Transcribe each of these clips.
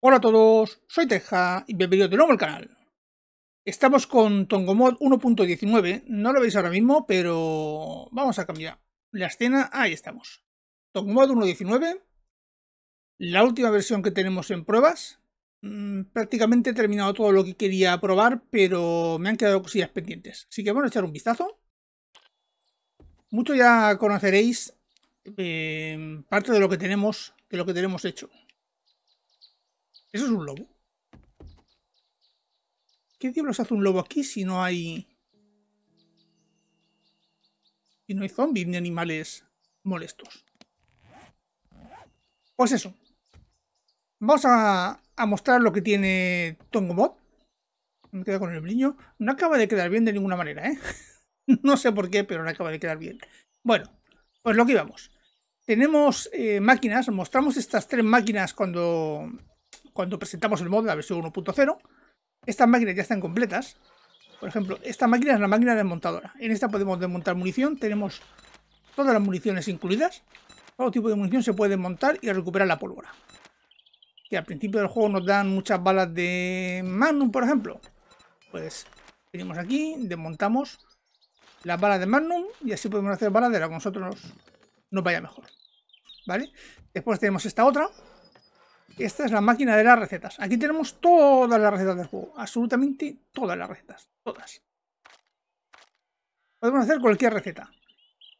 Hola a todos, soy Teja y bienvenidos de nuevo al canal. Estamos con Tongomod 1.19, no lo veis ahora mismo, pero vamos a cambiar la escena, ahí estamos. Tongomod 1.19, la última versión que tenemos en pruebas. Mm, prácticamente he terminado todo lo que quería probar, pero me han quedado cosillas pendientes. Así que vamos a echar un vistazo. Mucho ya conoceréis Em, parte de lo que tenemos, de lo que tenemos hecho. Eso es un lobo. ¿Qué diablos hace un lobo aquí si no hay... Si no hay zombies ni animales molestos? Pues eso. Vamos a, mostrar lo que tiene Tongobot. Me queda con el brillo. No acaba de quedar bien de ninguna manera, ¿eh? no sé por qué, pero no acaba de quedar bien. Bueno, pues lo que íbamos. Tenemos eh, máquinas, mostramos estas tres máquinas cuando, cuando presentamos el mod, la versión 1.0. Estas máquinas ya están completas. Por ejemplo, esta máquina es la máquina desmontadora. En esta podemos desmontar munición. Tenemos todas las municiones incluidas. Todo tipo de munición se puede desmontar y recuperar la pólvora. Que al principio del juego nos dan muchas balas de Magnum, por ejemplo. Pues venimos aquí, desmontamos la balas de Magnum y así podemos hacer bala de la que nosotros nos, vaya mejor. ¿Vale? Después tenemos esta otra. Esta es la máquina de las recetas. Aquí tenemos todas las recetas del juego. Absolutamente todas las recetas. Todas. Podemos hacer cualquier receta.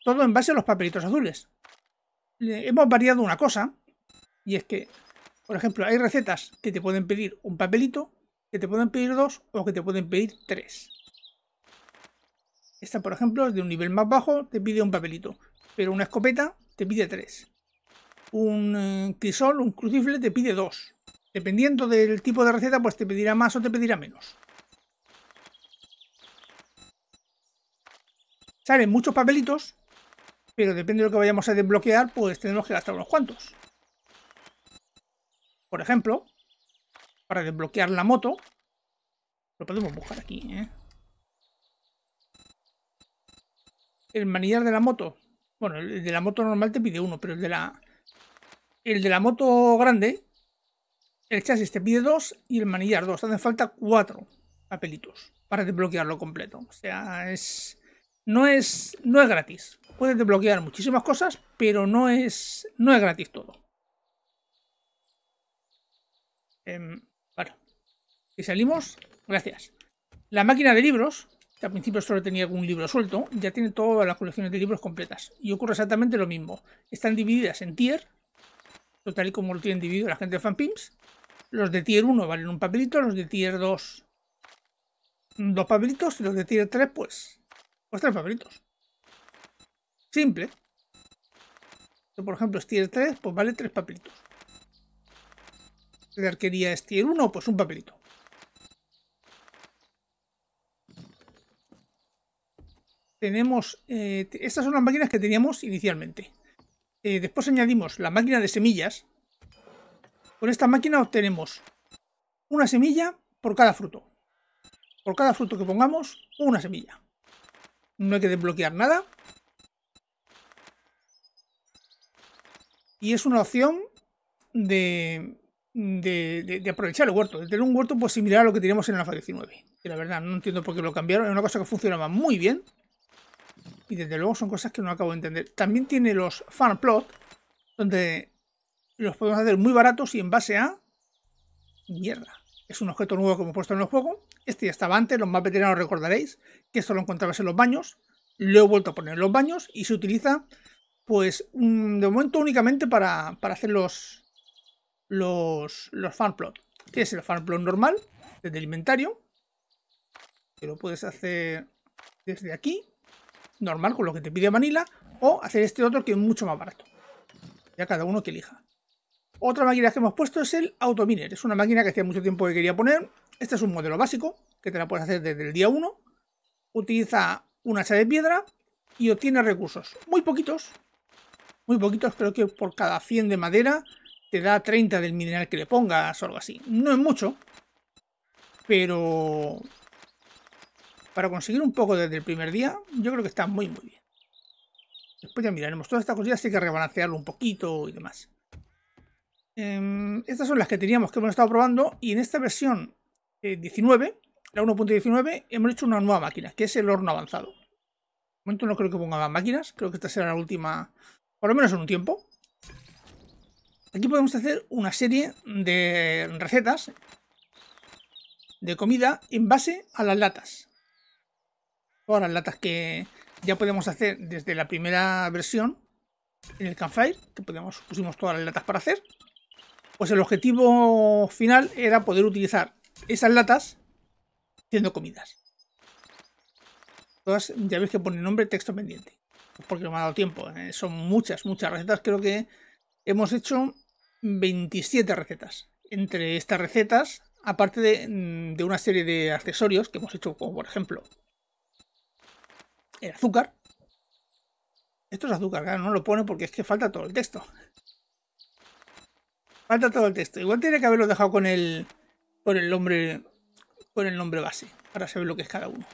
Todo en base a los papelitos azules. hemos variado una cosa. Y es que, por ejemplo, hay recetas que te pueden pedir un papelito, que te pueden pedir dos o que te pueden pedir tres. Esta, por ejemplo, es de un nivel más bajo, te pide un papelito. Pero una escopeta te pide tres. Un eh, crisol, un crucifle, te pide dos. Dependiendo del tipo de receta, pues te pedirá más o te pedirá menos. Salen muchos papelitos, pero depende de lo que vayamos a desbloquear, pues tenemos que gastar unos cuantos. Por ejemplo, para desbloquear la moto, lo podemos buscar aquí, ¿eh? el manillar de la moto. Bueno, el de la moto normal te pide uno, pero el de la. El de la moto grande, el chasis te pide dos y el manillar dos. hacen falta cuatro papelitos para desbloquearlo completo. O sea, es. No es. No es gratis. Puedes desbloquear muchísimas cosas, pero no es. No es gratis todo. Vale. Em, bueno. salimos, gracias. La máquina de libros, al principio solo tenía algún libro suelto, ya tiene todas las colecciones de libros completas. Y ocurre exactamente lo mismo. Están divididas en tier, total y como lo tienen dividido la gente de Pimps. Los de tier 1 valen un papelito, los de tier 2 dos papelitos y los de tier 3 pues, pues tres papelitos. Simple. por ejemplo, es tier 3, pues vale tres papelitos. La arquería es tier 1, pues un papelito. tenemos... Eh, estas son las máquinas que teníamos inicialmente. Eh, después añadimos la máquina de semillas. Con esta máquina obtenemos una semilla por cada fruto. Por cada fruto que pongamos, una semilla. No hay que desbloquear nada. Y es una opción de, aprovechar el huerto, de tener un huerto pues similar a lo que teníamos en la fase 19. la verdad no entiendo por qué lo cambiaron, es una cosa que funcionaba muy bien. Y desde luego son cosas que no acabo de entender. También tiene los farm plot, donde los podemos hacer muy baratos y en base a... Mierda. Es un objeto nuevo que hemos puesto en el juego. Este ya estaba antes, los más veteranos recordaréis que esto lo encontrabas en los baños. Lo he vuelto a poner en los baños y se utiliza, pues, de momento únicamente para, para hacer los, los, los que plot. Tienes el farm normal, desde el inventario, que lo puedes hacer desde aquí normal con lo que te pide Manila o hacer este otro que es mucho más barato. Ya cada uno que elija. Otra máquina que hemos puesto es el Autominer. Es una máquina que hacía mucho tiempo que quería poner. Este es un modelo básico que te la puedes hacer desde el día 1. Utiliza un hacha de piedra y obtiene recursos. Muy poquitos. Muy poquitos. Creo que por cada 100 de madera te da 30 del mineral que le pongas o algo así. No es mucho. Pero para conseguir un poco desde el primer día, yo creo que está muy, muy bien. Después ya miraremos. Todas estas cosillas hay que rebalancearlo un poquito y demás. Em, estas son las que teníamos que hemos estado probando y en esta versión 19, eh, la 1.19, hemos hecho una nueva máquina, que es el horno avanzado. De momento no creo que ponga más máquinas, creo que esta será la última, por lo menos en un tiempo. Aquí podemos hacer una serie de recetas de comida en base a las latas todas las latas que ya podemos hacer desde la primera versión en el campfire, que podemos, pusimos todas las latas para hacer, pues el objetivo final era poder utilizar esas latas haciendo comidas. Todas ya veis que pone nombre texto pendiente, porque no me ha dado tiempo. ¿eh? Son muchas, muchas recetas. Creo que hemos hecho 27 recetas. Entre estas recetas, aparte de una serie de accesorios que hemos hecho, como por ejemplo el azúcar. Esto es azúcar, no lo pone porque es que falta todo el texto. Falta todo el texto. Igual tiene que haberlo dejado con el, con el nombre con el nombre base para saber lo que es cada uno.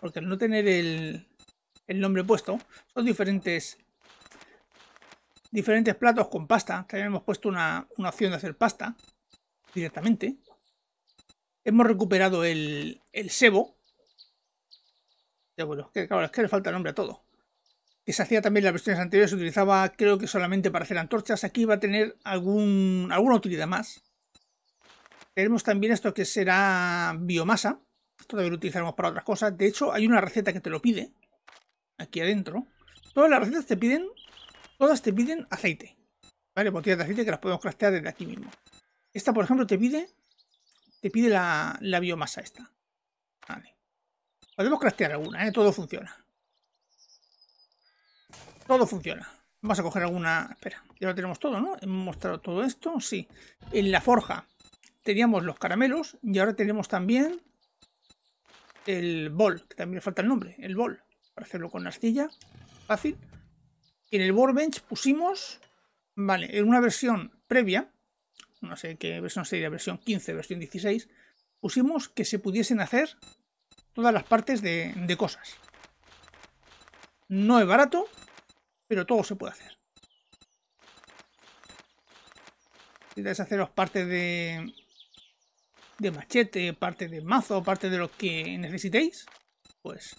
Porque al no tener el, el nombre puesto, son diferentes diferentes platos con pasta. También hemos puesto una, una opción de hacer pasta directamente. Hemos recuperado el, el sebo, ya bueno, que, es que le falta nombre a todo. Que se hacía también en las versiones anteriores, se utilizaba creo que solamente para hacer antorchas. Aquí va a tener algún, alguna utilidad más. Tenemos también esto que será biomasa. Esto también lo utilizaremos para otras cosas. De hecho, hay una receta que te lo pide. Aquí adentro. Todas las recetas te piden... Todas te piden aceite. ¿Vale? Botellas de aceite que las podemos craftear desde aquí mismo. Esta, por ejemplo, te pide... Te pide la, la biomasa esta. Vale. Podemos craftear alguna, ¿eh? Todo funciona. Todo funciona. Vamos a coger alguna... Espera, ya lo tenemos todo, ¿no? Hemos mostrado todo esto, sí. En la forja teníamos los caramelos y ahora tenemos también el bol, que también le falta el nombre, el bol, para hacerlo con arcilla, fácil. en el workbench pusimos, vale, en una versión previa, no sé qué versión sería, versión 15, versión 16, pusimos que se pudiesen hacer todas las partes de, cosas. No es barato, pero todo se puede hacer. Quieres haceros parte de, de machete, parte de mazo, parte de lo que necesitéis, pues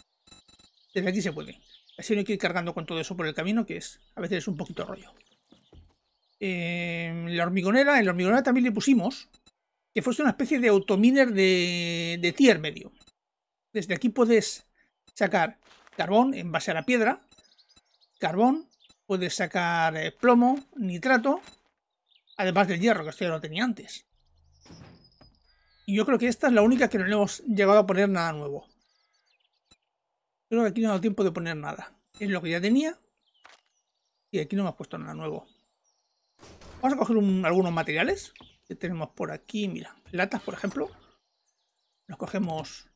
desde aquí se puede. Así no hay que ir cargando con todo eso por el camino, que es a veces es un poquito rollo. Em, la hormigonera, en la hormigonera también le pusimos que fuese una especie de autominer de, de tier medio. Desde aquí puedes sacar carbón en base a la piedra, carbón, puedes sacar eh, plomo, nitrato, además del hierro, que esto ya lo tenía antes. Y yo creo que esta es la única que no le hemos llegado a poner nada nuevo. Creo que aquí no ha dado tiempo de poner nada. Es lo que ya tenía. Y aquí no hemos puesto nada nuevo. Vamos a coger algunos materiales que tenemos por aquí. Mira, latas, por ejemplo. Nos cogemos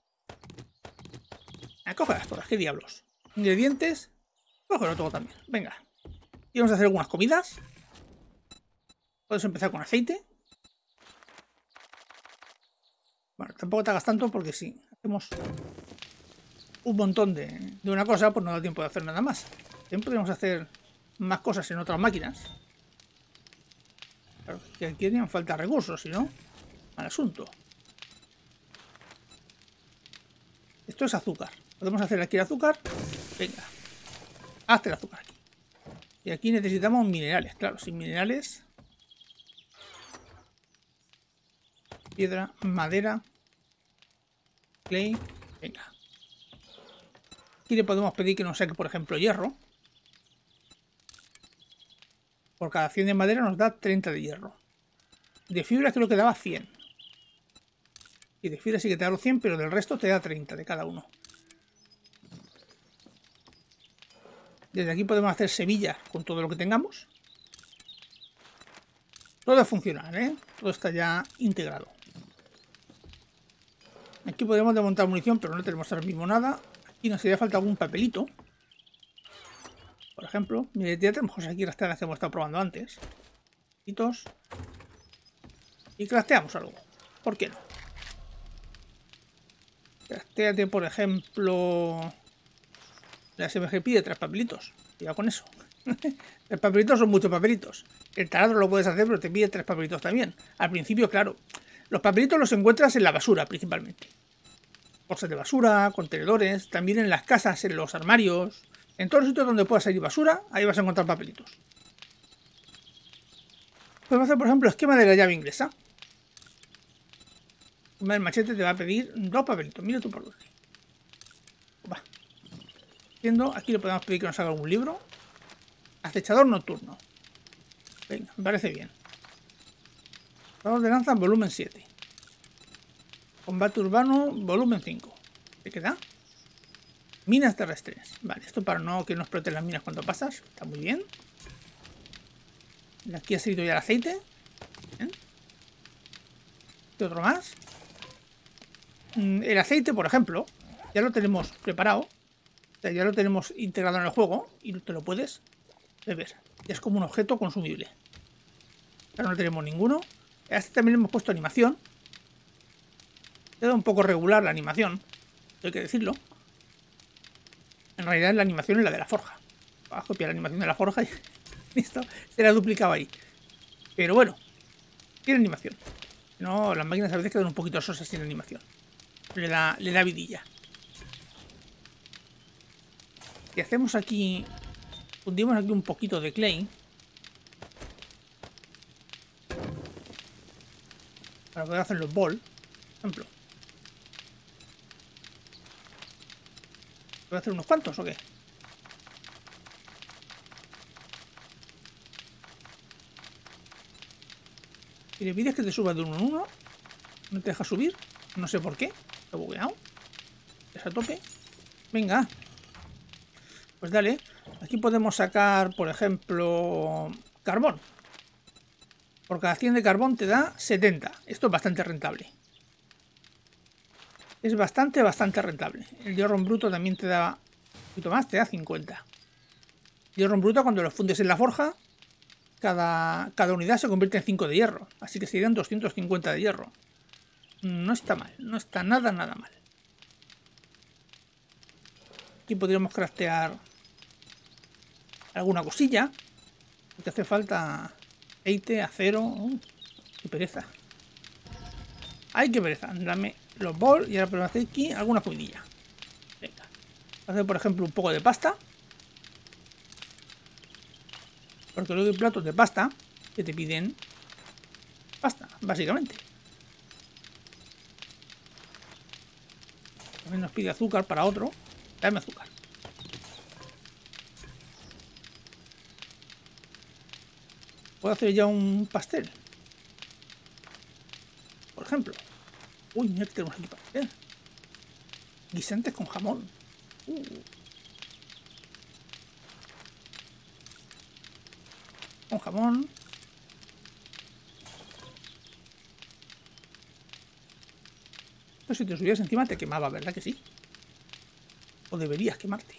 Ah, coge las todas, qué diablos. Ingredientes. Cógelo todo también. Venga. Y vamos a hacer algunas comidas. Puedes empezar con aceite. Bueno, tampoco te hagas tanto porque si hacemos un montón de, una cosa, pues no da tiempo de hacer nada más. También podemos hacer más cosas en otras máquinas. que aquí tienen falta recursos, si no, al asunto. Esto es azúcar. Podemos hacer aquí el azúcar. Venga. Hazte el azúcar aquí. Y aquí necesitamos minerales, claro. Sin minerales... Piedra, madera... Clay... Venga. Aquí le podemos pedir que nos saque, por ejemplo, hierro. Por cada 100 de madera nos da 30 de hierro. De fibra creo que daba 100. Y de fila sí que te da los 100, pero del resto te da 30 de cada uno. Desde aquí podemos hacer semillas con todo lo que tengamos. Todo funciona, ¿eh? Todo está ya integrado. Aquí podemos desmontar munición, pero no tenemos ahora mismo nada. Aquí nos haría falta algún papelito. Por ejemplo, mire, ya tenemos cosas aquí las que hemos estado probando antes. Y crafteamos algo. ¿Por qué no? Castéate, por ejemplo, la SMG pide tres papelitos. Cuidado con eso. tres papelitos son muchos papelitos. El taladro lo puedes hacer, pero te pide tres papelitos también. Al principio, claro, los papelitos los encuentras en la basura principalmente. Bolsas de basura, contenedores, también en las casas, en los armarios. En todos los sitios donde pueda salir basura, ahí vas a encontrar papelitos. Podemos hacer, por ejemplo, esquema de la llave inglesa. El machete te va a pedir dos papelitos. Mira tu por dónde. Va. aquí le podemos pedir que nos haga algún libro. Acechador nocturno. Venga, me parece bien. vamos de lanza, volumen 7. Combate urbano, volumen 5. ¿Te queda? Minas terrestres. Vale, esto para no que nos exploten las minas cuando pasas. Está muy bien. Aquí ha salido ya el aceite. otro más. Mm, el aceite, por ejemplo, ya lo tenemos preparado, ya lo tenemos integrado en el juego y te lo puedes beber. es como un objeto consumible. Ahora no tenemos ninguno. A este también hemos puesto animación. Queda un poco regular la animación, hay que decirlo. En realidad la animación es la de la forja. Vas a copiar la animación de la forja y listo, se la duplicado ahí. Pero bueno, tiene animación. No, las máquinas a veces quedan un poquito sosas sin animación le da, le da vidilla. Y hacemos aquí... Fundimos aquí un poquito de clay. Para poder hacer los balls, por ejemplo. ¿Puedo hacer unos cuantos o qué? y le pides que te suba de uno en uno, no te deja subir, no sé por qué. ¿Está bugueado? ¿Es a tope? Venga. Pues dale. Aquí podemos sacar, por ejemplo, carbón. Por cada 100 de carbón te da 70. Esto es bastante rentable. Es bastante, bastante rentable. El hierro en bruto también te da un poquito más, te da 50. Hierro en bruto, cuando lo fundes en la forja, cada, cada unidad se convierte en 5 de hierro. Así que serían 250 de hierro no está mal, no está nada, nada mal. Aquí podríamos craftear alguna cosilla. Te hace falta aceite, acero. Uh, ¡Qué pereza! ¡Ay, qué pereza! Dame los bols y ahora podemos hacer aquí alguna comidilla. Venga. Hacer, por ejemplo, un poco de pasta. Porque luego hay platos de pasta que te piden pasta, básicamente. También nos pide azúcar para otro. Dame azúcar. ¿Puedo hacer ya un pastel? Por ejemplo. Uy, mira que tenemos aquí pastel. Guisantes con jamón. Uh. Con jamón, Pero si te subías encima te quemaba, ¿verdad que sí? O deberías quemarte.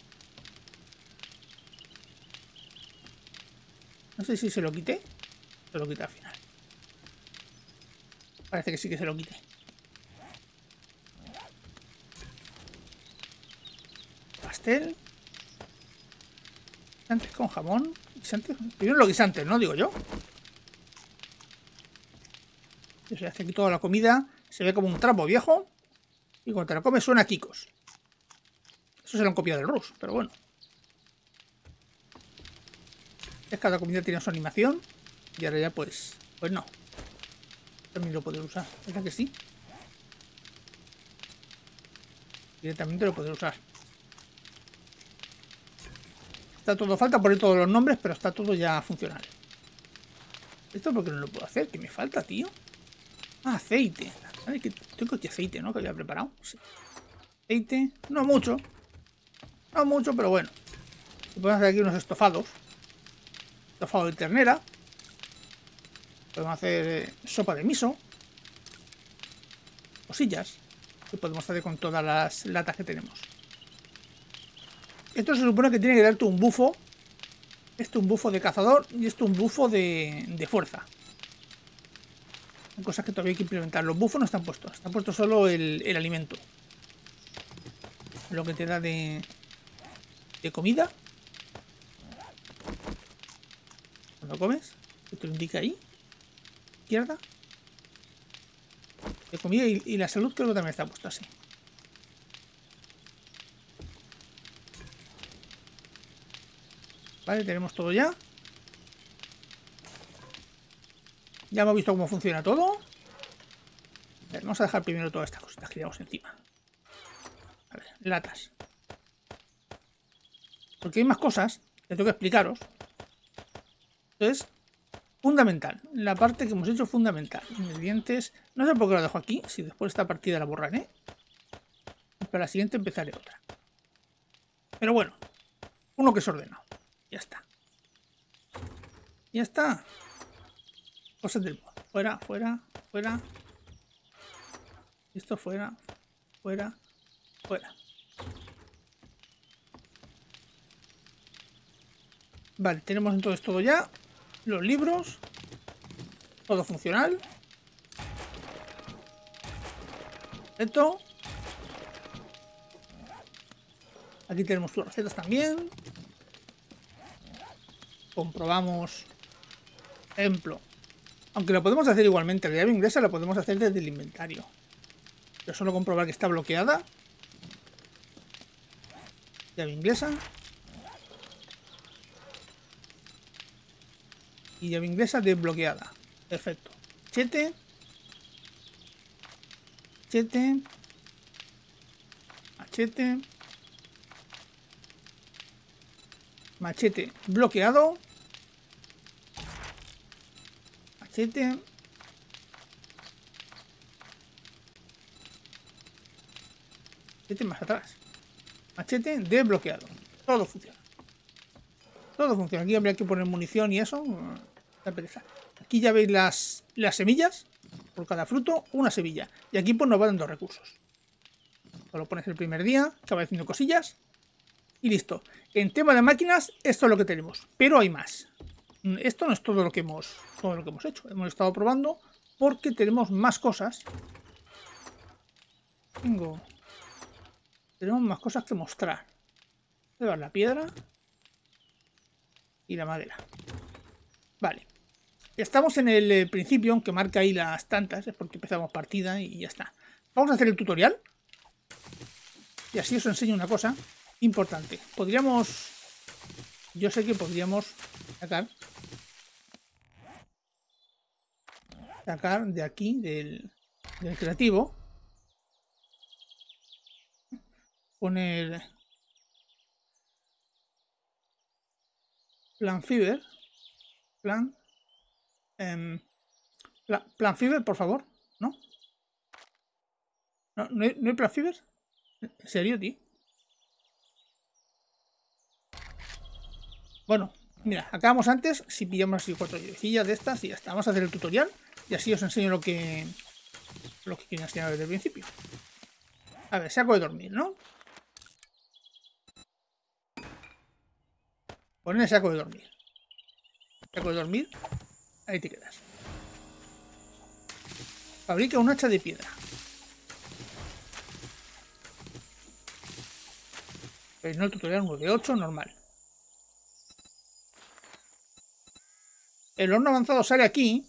No sé si se lo quité. Se lo quité al final. Parece que sí que se lo quité. Pastel. antes con jamón. Guisantes. Primero los guisantes, ¿no? Digo yo. Se hace aquí toda la comida. Se ve como un trapo viejo. Y cuando te lo comes suena a Kikos. Eso se lo han copiado del Rus, pero bueno. Es cada comida tiene su animación. Y ahora ya pues. Pues no. También lo puedo usar. ¿Verdad que sí? Directamente lo puedo usar. Está todo, falta poner todos los nombres, pero está todo ya funcional. ¿Esto porque no lo puedo hacer? ¿Qué me falta, tío? Ah, aceite. ¿Sabes qué...? Tengo aquí este aceite, ¿no? Que había preparado. Aceite. No mucho. No mucho, pero bueno. Podemos hacer aquí unos estofados. Estofado de ternera. Podemos hacer eh, sopa de miso. Cosillas. Que podemos hacer con todas las latas que tenemos. Esto se supone que tiene que darte un bufo. Esto un bufo de cazador y esto un bufo de, de fuerza cosas que todavía hay que implementar. Los bufos no están puestos, están puesto solo el, alimento. Lo que te da de, de comida. Cuando comes, te lo indica ahí. Izquierda. De comida y, la salud creo que también está puesto así. Vale, tenemos todo ya. Ya hemos visto cómo funciona todo. A ver, vamos a dejar primero todas estas cositas que llevamos encima. A ver, latas. Porque hay más cosas que tengo que explicaros. Entonces, fundamental. La parte que hemos hecho es fundamental. Ingredientes. No sé por qué lo dejo aquí. Si después esta partida la borraré. Para la siguiente empezaré otra. Pero bueno. Uno que se ordenado. Ya está. Ya está. Cosas del mundo. Fuera, fuera, fuera. Esto fuera, fuera, fuera. Vale, tenemos entonces todo ya. Los libros. Todo funcional. Perfecto. Aquí tenemos las recetas también. Comprobamos. Ejemplo. Aunque lo podemos hacer igualmente, la llave inglesa la podemos hacer desde el inventario. Yo solo comprobar que está bloqueada. Llave inglesa. Y llave inglesa desbloqueada. Perfecto. 7. 7. Machete. Machete bloqueado. Machete más atrás. Machete desbloqueado. Todo funciona. Todo funciona. Aquí habría que poner munición y eso. Aquí ya veis las, semillas. Por cada fruto, una semilla. Y aquí pues nos va dando recursos. Lo pones el primer día, acaba haciendo cosillas. Y listo. En tema de máquinas, esto es lo que tenemos. Pero hay más esto no es todo lo que hemos, todo lo que hemos hecho. Hemos estado probando porque tenemos más cosas. Tengo... Tenemos más cosas que mostrar. Llevar la piedra y la madera. Vale. Estamos en el eh, principio, aunque marca ahí las tantas, es porque empezamos partida y ya está. Vamos a hacer el tutorial. Y así os enseño una cosa importante. Podríamos... Yo sé que podríamos sacar. Sacar de aquí, del, del creativo. Poner plan fiber. Plan, em, plan fiber, por favor. ¿No? ¿No, no, hay, plan fiber? ¿En serio, tío? Bueno, Mira, acabamos antes si pillamos así cuatro llavecillas de estas y ya está. Vamos a hacer el tutorial y así os enseño lo que, lo que quería enseñar desde el principio. A ver, saco de dormir, ¿no? Poner pues el saco de dormir. Saco de dormir. Ahí te quedas. Fabrica un hacha de piedra. Pero no el tutorial 9 de 8, normal. El horno avanzado sale aquí,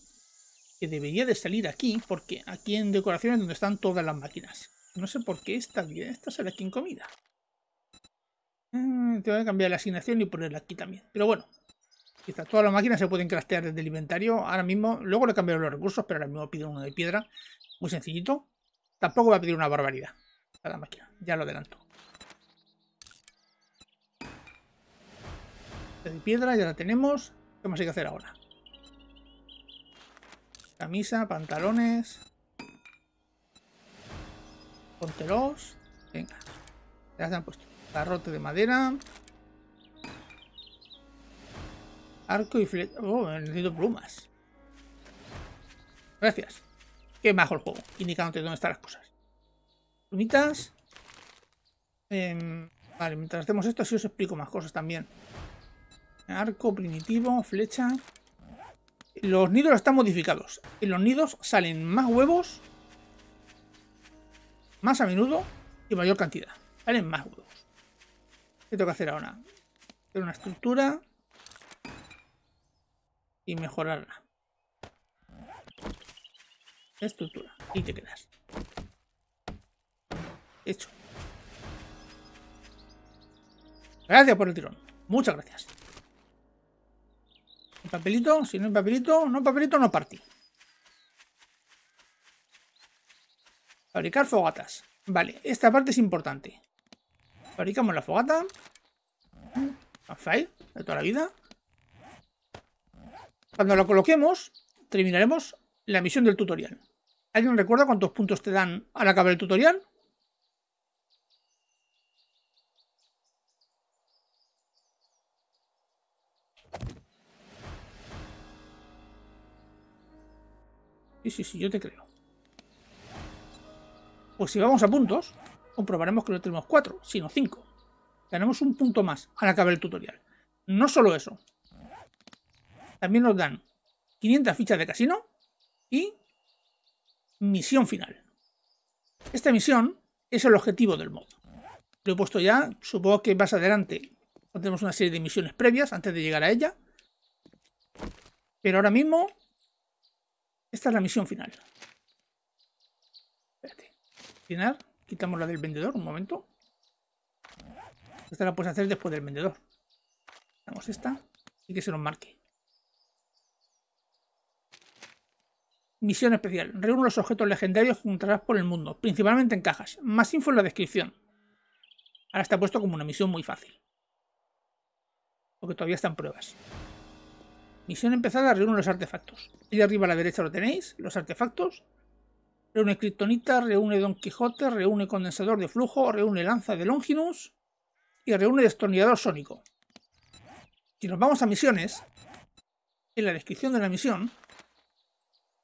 que debería de salir aquí, porque aquí en decoraciones donde están todas las máquinas. No sé por qué esta, esta sale aquí en comida. Ah, tengo que cambiar la asignación y ponerla aquí también. Pero bueno, quizás todas las máquinas se pueden craftear desde el inventario. Ahora mismo, luego le cambiaré los recursos, pero ahora mismo pido uno de piedra. Muy sencillito. Tampoco voy a pedir una barbaridad a la máquina, ya lo adelanto. De piedra ya la tenemos. ¿Qué más hay que hacer ahora? Camisa, pantalones. Póntelos. Venga. Ya se han puesto. Garrote de madera. Arco y flecha. Oh, necesito plumas. Gracias. Qué bajo el juego. Indicándote dónde están las cosas. Plumitas. Em, vale, mientras hacemos esto, así os explico más cosas también. Arco primitivo, flecha. Los nidos están modificados. En los nidos salen más huevos, más a menudo y mayor cantidad. Salen más huevos. ¿Qué tengo que hacer ahora? Hacer una estructura y mejorarla. Estructura. Y te quedas. Hecho. Gracias por el tirón. Muchas gracias papelito? Si no hay papelito, no papelito, no partí. Fabricar fogatas. Vale, esta parte es importante. Fabricamos la fogata. Fire, de toda la vida. Cuando la coloquemos, terminaremos la misión del tutorial. ¿Alguien recuerda cuántos puntos te dan al acabar el tutorial? Sí, sí, yo te creo. Pues si vamos a puntos, comprobaremos que no tenemos 4, sino 5. Ganamos un punto más al acabar el tutorial. No solo eso. También nos dan 500 fichas de casino y misión final. Esta misión es el objetivo del mod. Lo he puesto ya, supongo que más adelante tenemos una serie de misiones previas antes de llegar a ella. Pero ahora mismo esta es la misión final. Espérate. Final. Quitamos la del vendedor, un momento. Esta la puedes hacer después del vendedor. Quitamos esta y que se nos marque. Misión especial. Reúne los objetos legendarios que encontrarás por el mundo, principalmente en cajas. Más info en la descripción. Ahora está puesto como una misión muy fácil. Porque todavía están pruebas. Misión empezada, reúne los artefactos. de arriba a la derecha lo tenéis, los artefactos. Reúne Kryptonita, reúne Don Quijote, reúne condensador de flujo, reúne lanza de Longinus y reúne destornillador sónico. Si nos vamos a misiones, en la descripción de la misión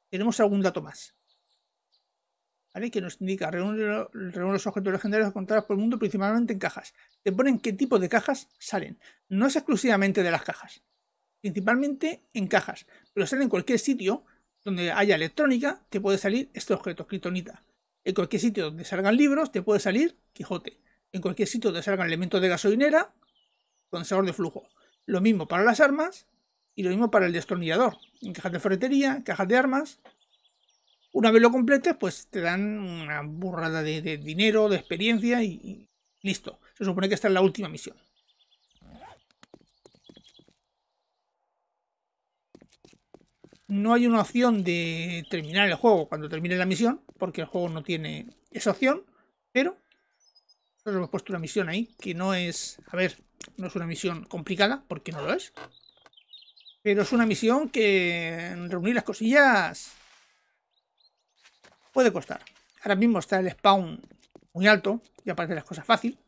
tenemos algún dato más. ¿Vale? Que nos indica, reúne, reúne los objetos legendarios encontrados por el mundo principalmente en cajas. Te ponen qué tipo de cajas salen. No es exclusivamente de las cajas principalmente en cajas, pero salen en cualquier sitio donde haya electrónica, te puede salir este objeto, Kryptonita. En cualquier sitio donde salgan libros, te puede salir Quijote. En cualquier sitio donde salgan elementos de gasolinera, condensador de flujo. Lo mismo para las armas y lo mismo para el destornillador. En cajas de ferretería, cajas de armas. Una vez lo completes, pues te dan una burrada de, dinero, de experiencia y listo. Se supone que esta es la última misión. no hay una opción de terminar el juego cuando termine la misión, porque el juego no tiene esa opción, pero nosotros hemos puesto una misión ahí que no es, a ver, no es una misión complicada, porque no lo es, pero es una misión que reunir las cosillas puede costar. Ahora mismo está el spawn muy alto y aparece las cosas fácil.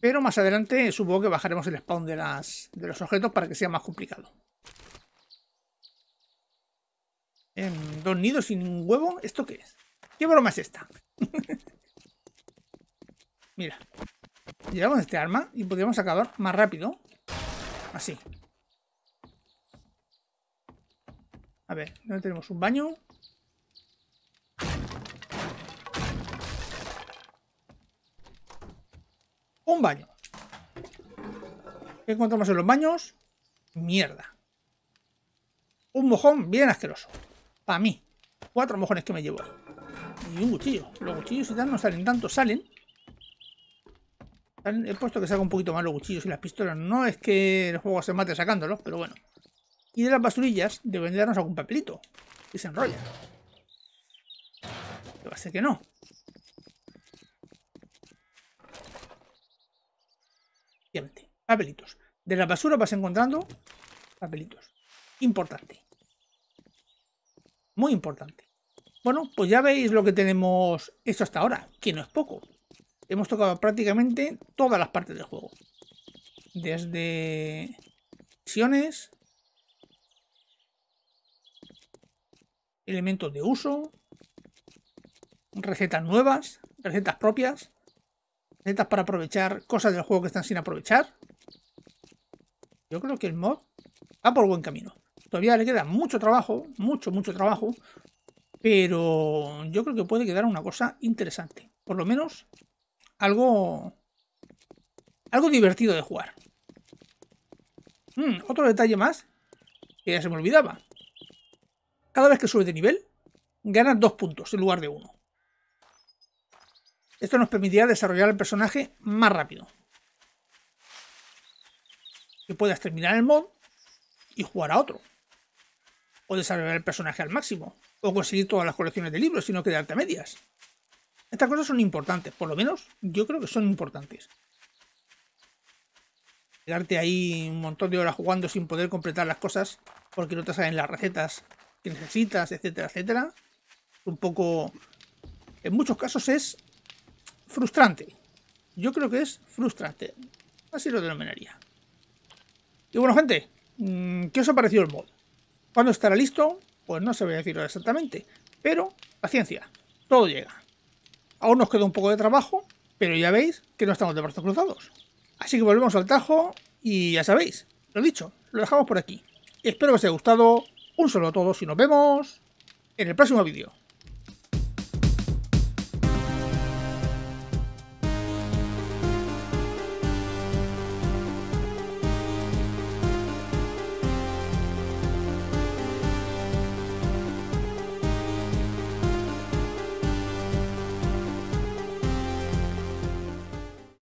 Pero más adelante supongo que bajaremos el spawn de, las, de los objetos para que sea más complicado. ¿En ¿Dos nidos sin un huevo? ¿Esto qué es? ¿Qué broma es esta? Mira. Llevamos este arma y podríamos acabar más rápido. Así. A ver, ¿dónde tenemos un baño? Un baño. ¿Qué encontramos en los baños? Mierda. Un mojón bien asqueroso. Para mí. Cuatro mojones que me llevo. Y un uh, cuchillo. Los cuchillos y tal no salen tanto. Salen. He puesto que salga un poquito más los cuchillos y las pistolas. No es que el juego se mate sacándolos, pero bueno. Y de las basurillas deben darnos algún papelito. Y se enrolla. Que va a ser que no. Papelitos. De la basura vas encontrando papelitos. Importante. Muy importante. Bueno, pues ya veis lo que tenemos hecho hasta ahora, que no es poco. Hemos tocado prácticamente todas las partes del juego. Desde misiones, elementos de uso, recetas nuevas, recetas propias, recetas para aprovechar cosas del juego que están sin aprovechar. Yo creo que el mod va por buen camino. Todavía le queda mucho trabajo, mucho, mucho trabajo, pero yo creo que puede quedar una cosa interesante. Por lo menos algo, algo divertido de jugar. Mm, otro detalle más que ya se me olvidaba. Cada vez que subes de nivel, ganas dos puntos en lugar de uno. Esto nos permitirá desarrollar el personaje más rápido. Que puedas terminar el mod y jugar a otro o desarrollar el personaje al máximo, o conseguir todas las colecciones de libros, sino quedarte a medias. Estas cosas son importantes, por lo menos yo creo que son importantes. Quedarte ahí un montón de horas jugando sin poder completar las cosas porque no te salen las recetas que necesitas, etcétera, etcétera. Un poco, en muchos casos es frustrante. Yo creo que es frustrante. Así lo denominaría. Y bueno, gente, mm, ¿qué os ha parecido el mod? ¿Cuándo estará listo? Pues no se voy a decir exactamente, pero paciencia, todo llega. Aún nos queda un poco de trabajo, pero ya veis que no estamos de brazos cruzados. Así que volvemos al tajo y ya sabéis, lo dicho, lo dejamos por aquí. Espero que os haya gustado, un saludo a todos y nos vemos en el próximo vídeo.